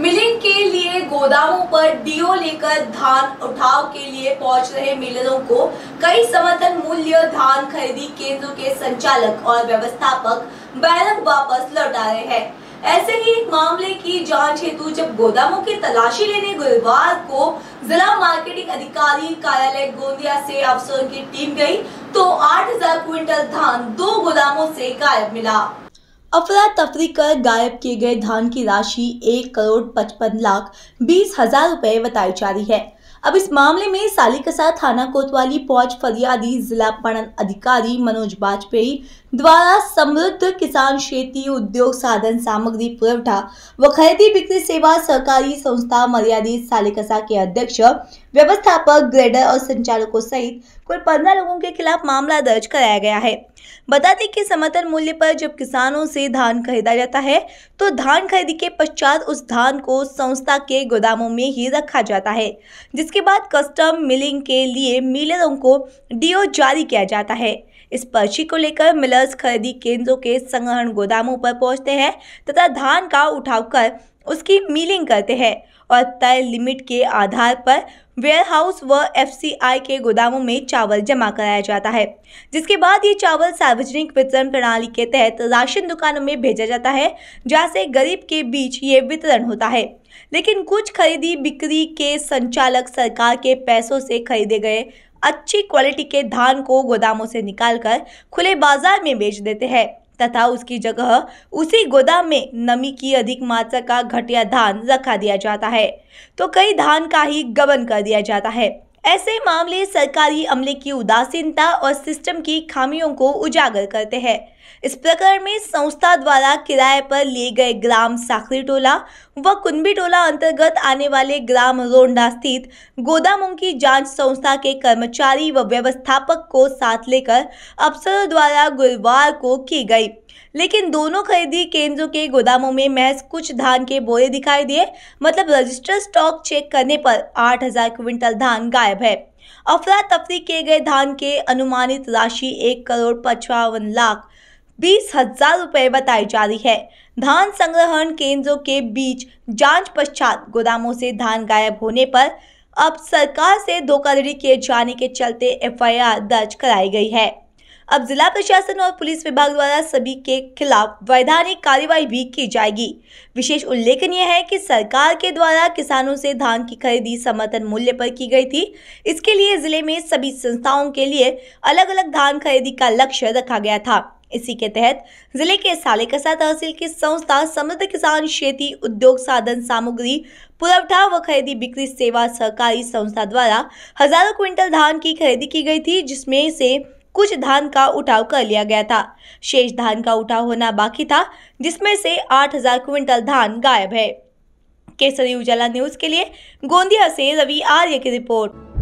milling के लिए गोदामों पर डीओ लेकर धान उठाव के लिए पहुंच रहे मिलरों को कई समर्थन मूल्य धान खरीदी केंद्रों के संचालक और व्यवस्थापक बैलक वापस लौटा रहे हैं ऐसे ही एक मामले की जांच हेतु जब गोदामों की तलाशी लेने गुरुवार को जिला मार्केटिंग अधिकारी कार्यालय गोंदिया से अफसरों की टीम गई तो 8000 क्विंटल धान दो गोदामों से गायब मिला अफरा तफरी कर गायब किए गए धान की राशि एक करोड़ पचपन लाख बीस हजार रुपए बताई जा रही है अब इस मामले में सालिकसा थाना कोतवाली पहुंच फरियादी जिला पणन अधिकारी मनोज बाजपेयी द्वारा समृद्ध किसान शेती उद्योग साधन सामग्री पुरवठा व खरीदी बिक्री सेवा सहकारी संस्था मर्यादित सालिकसा के अध्यक्ष व्यवस्थापक ग्रेडर और संचालकों सहित कुल पंद्रह लोगों के खिलाफ मामला दर्ज कराया गया है बता दें कि समर्थन मूल्य पर जब किसानों से धान खरीदा जाता है तो धान खरीदी के पश्चात उस धान को संस्था के गोदामों में ही रखा जाता है जिसके बाद कस्टम मिलिंग के लिए मिलरों को डीओ जारी किया जाता है इस पर्ची को लेकर मिलर्स खरीदी केंद्रों के संग्रहण गोदामों पर पहुंचते हैं तथा धान का उठाव कर उसकी मीलिंग करते हैं और तय लिमिट के आधार पर वेयरहाउस व एफसीआई के गोदामों में चावल जमा कराया जाता है जिसके बाद ये चावल सार्वजनिक वितरण प्रणाली के तहत राशन दुकानों में भेजा जाता है जहाँ से गरीब के बीच ये वितरण होता है लेकिन कुछ खरीदी बिक्री के संचालक सरकार के पैसों से खरीदे गए अच्छी क्वालिटी के धान को गोदामों से निकालकर खुले बाजार में बेच देते हैं तथा उसकी जगह उसी गोदाम में नमी की अधिक मात्रा का घटिया धान रखा दिया जाता है तो कई धान का ही गबन कर दिया जाता है ऐसे मामले सरकारी अमले की उदासीनता और सिस्टम की खामियों को उजागर करते हैं इस प्रकरण में संस्था द्वारा किराए पर लिए गए ग्राम साखरी टोला व कुंभी टोला अंतर्गत आने वाले ग्राम रोंडा स्थित गोदामों की जांच संस्था के कर्मचारी व व्यवस्थापक को साथ लेकर अफसरों द्वारा गुरुवार को की गई लेकिन दोनों खरीदी केंद्रों के गोदामों में महज कुछ धान के बोरे दिखाई दिए मतलब रजिस्टर स्टॉक चेक करने पर आठ हजार क्विंटल धान गायब है अफरा तफरी किए गए धान के अनुमानित राशि एक करोड़ पचावन लाख बीस हजार रुपये बताई जा रही है धान संग्रहण केंद्रों के बीच जांच पश्चात गोदामों से धान गायब होने पर अब सरकार से धोखाधड़ी किए जाने के चलते एफआईआर दर्ज कराई गई है अब जिला प्रशासन और पुलिस विभाग द्वारा सभी के खिलाफ वैधानिक कार्यवाही भी की जाएगी विशेष उल्लेखनीय है कि सरकार के द्वारा किसानों से धान की खरीदी समर्थन मूल्य पर की गई थी इसके लिए जिले में सभी संस्थाओं के लिए अलग अलग धान खरीदी का लक्ष्य रखा गया था इसी के तहत जिले के सालेकसा तहसील की संस्था समृद्ध किसान खेती उद्योग साधन सामग्री पुरवठा व खरीदी बिक्री सेवा सहकारी संस्था द्वारा हजारों क्विंटल धान की खरीदी की गई थी जिसमें से कुछ धान का उठाव कर लिया गया था शेष धान का उठाव होना बाकी था जिसमें से 8000 क्विंटल धान गायब है केसरी उजाला न्यूज के लिए गोंदिया से रवि आर्य की रिपोर्ट